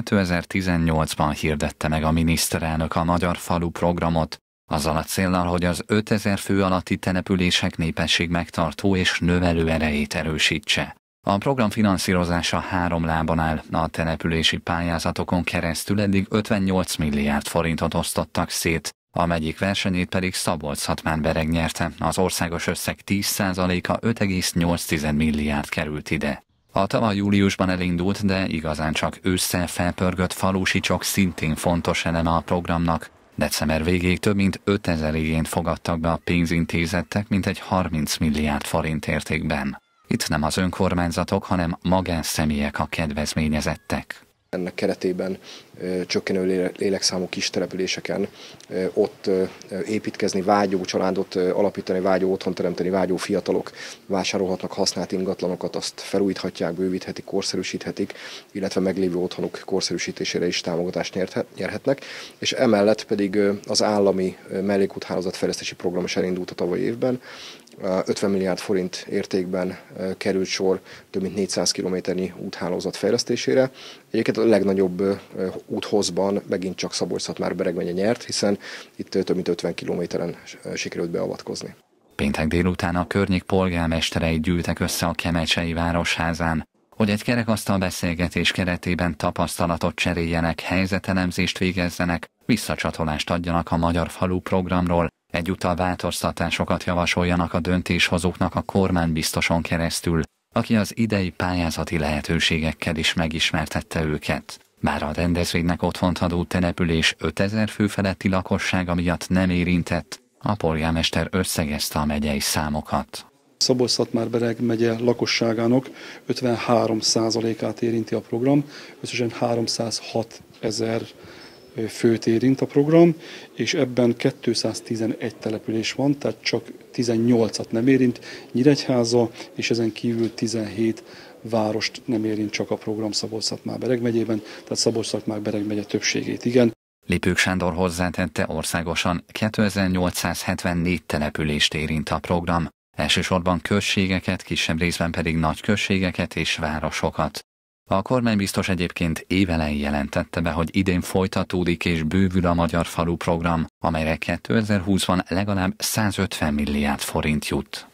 2018-ban hirdette meg a miniszterelnök a Magyar Falu programot, azzal a célnal, hogy az 5000 fő alatti települések népesség megtartó és növelő erejét erősítse. A program finanszírozása három lábon áll, a települési pályázatokon keresztül eddig 58 milliárd forintot osztottak szét, a megyék versenyét pedig szabolcs bereg nyerte, az országos összeg 10%-a 5,8 milliárd került ide. A tavaly júliusban elindult, de igazán csak össze felpörgött falusi csok szintén fontos eleme a programnak. December végéig több mint 5000 igényt fogadtak be a pénzintézettek, mint egy 30 milliárd forint értékben. Itt nem az önkormányzatok, hanem magánszemélyek a kedvezményezettek. Ennek keretében csökkenő lélekszámú kis településeken ott építkezni vágyó családot alapítani, vágyó otthon teremteni, vágyó fiatalok vásárolhatnak használt ingatlanokat, azt felújíthatják, bővíthetik, korszerűsíthetik, illetve meglévő otthonok korszerűsítésére is támogatást nyerhetnek, és emellett pedig az állami mellékúthálózat fejlesztési program is elindult a tavalyi évben, 50 milliárd forint értékben került sor több mint 400 kilométernyi úthálózat fejlesztésére. Egyébként legnagyobb úthozban megint csak szabolcs már beregmenye nyert, hiszen itt több mint 50 kilométeren sikerült beavatkozni. Péntek délután a környék polgármesterei gyűltek össze a Kemecsei Városházán, hogy egy kerekasztal beszélgetés keretében tapasztalatot cseréljenek, helyzetelemzést végezzenek, visszacsatolást adjanak a Magyar Falu programról, egyúttal változtatásokat javasoljanak a döntéshozóknak a kormánybiztoson keresztül, aki az idei pályázati lehetőségekkel is megismertette őket. Bár a rendezvénynek otthont adó település 5000 fő feletti lakossága miatt nem érintett, a polgármester összegezte a megyei számokat. Szabolcs-Szatmár-Bereg megye lakosságának 53%-át érinti a program, összesen 306 ezer főt érint a program, és ebben 211 település van, tehát csak 18-at nem érint Nyíregyháza, és ezen kívül 17 várost nem érint csak a program szabolcs bereg megyében, tehát szabolcs bereg megye többségét igen. Lipők Sándor hozzátette országosan 2874 települést érint a program, elsősorban községeket, kisebb részben pedig nagyközségeket és városokat. A kormány biztos egyébként évelején jelentette be, hogy idén folytatódik és bővül a Magyar Falu program, amelyre 2020-ban legalább 150 milliárd forint jut.